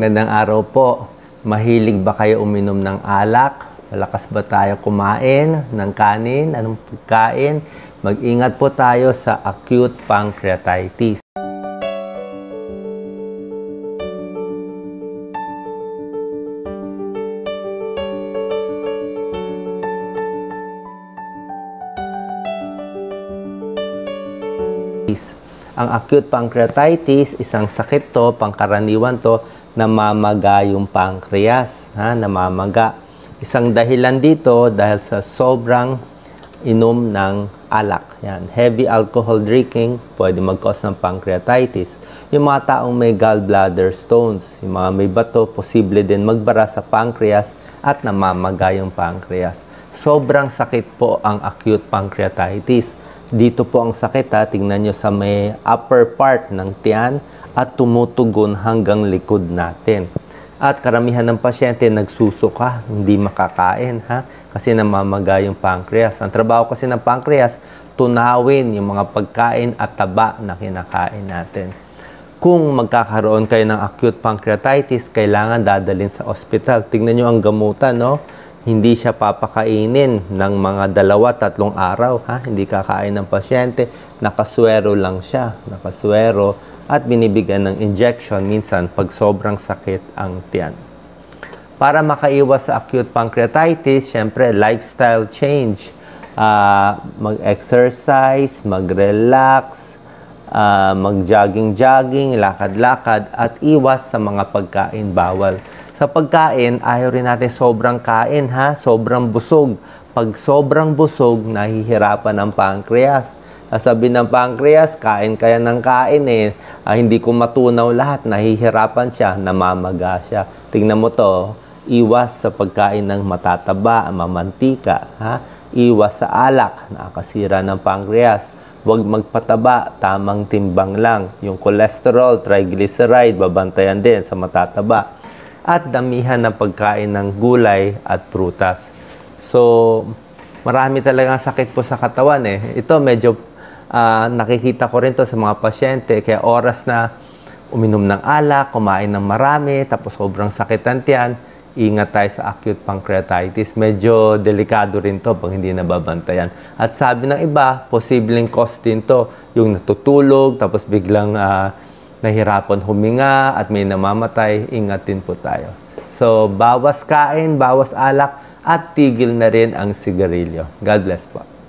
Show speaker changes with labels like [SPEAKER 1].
[SPEAKER 1] Magandang araw po. Mahilig ba kayo uminom ng alak? Malakas ba tayo kumain ng kanin? Anong pagkain? Mag-ingat po tayo sa acute pancreatitis. Ang acute pancreatitis, isang sakit to, pangkaraniwan to, namamaga yung pancreas, ha, namamaga. Isang dahilan dito dahil sa sobrang inom ng alak. Yan. Heavy alcohol drinking pwede mag-cause ng pancreatitis. Yung mga taong may gallbladder stones, yung mga may bato, posible din magbara sa pancreas at namamaga yung pancreas. Sobrang sakit po ang acute pancreatitis. Dito po ang sakit ha. Tingnan nyo sa may upper part ng tiyan at tumutugon hanggang likod natin. At karamihan ng pasyente nagsusuka, hindi makakain ha kasi namamaga yung pancreas. Ang trabaho kasi ng pancreas, tunawin yung mga pagkain at taba na kinakain natin. Kung magkakaroon kayo ng acute pancreatitis, kailangan dadalhin sa ospital. Tingnan nyo ang gamutan, no? hindi siya papakainin ng mga dalawa, tatlong araw. Ha? Hindi kakain ng pasyente. Nakaswero lang siya. Nakaswero at binibigyan ng injection minsan pag sobrang sakit ang tiyan. Para makaiwas sa acute pancreatitis, syempre lifestyle change. Uh, mag-exercise, mag-relax, uh, mag-jogging-jogging, lakad-lakad, at iwas sa mga pagkain bawal. Sa pagkain, ayaw rin natin sobrang kain, ha? Sobrang busog. Pag sobrang busog, nahihirapan ang pancreas. Sabi ng pancreas, kain kaya ng kain eh. Ah, hindi ko matunaw lahat. Nahihirapan siya, namamaga siya. Tingnan mo to, iwas sa pagkain ng matataba, mamantika. Ha? Iwas sa alak, nakakasira ng pancreas Huwag magpataba, tamang timbang lang. Yung cholesterol, triglyceride, babantayan din sa matataba. At damihan ng pagkain ng gulay at prutas. So, marami talagang sakit po sa katawan eh. Ito medyo uh, nakikita ko rin to sa mga pasyente. Kaya oras na uminom ng alak, kumain ng marami, tapos sobrang sakit ang tiyan ingat tayo sa acute pancreatitis. Medyo delikado rin to pag hindi nababantayan. At sabi ng iba, posibleng cause din to. Yung natutulog, tapos biglang uh, nahirapan huminga at may namamatay, ingat din po tayo. So, bawas kain, bawas alak, at tigil na rin ang sigarilyo. God bless po.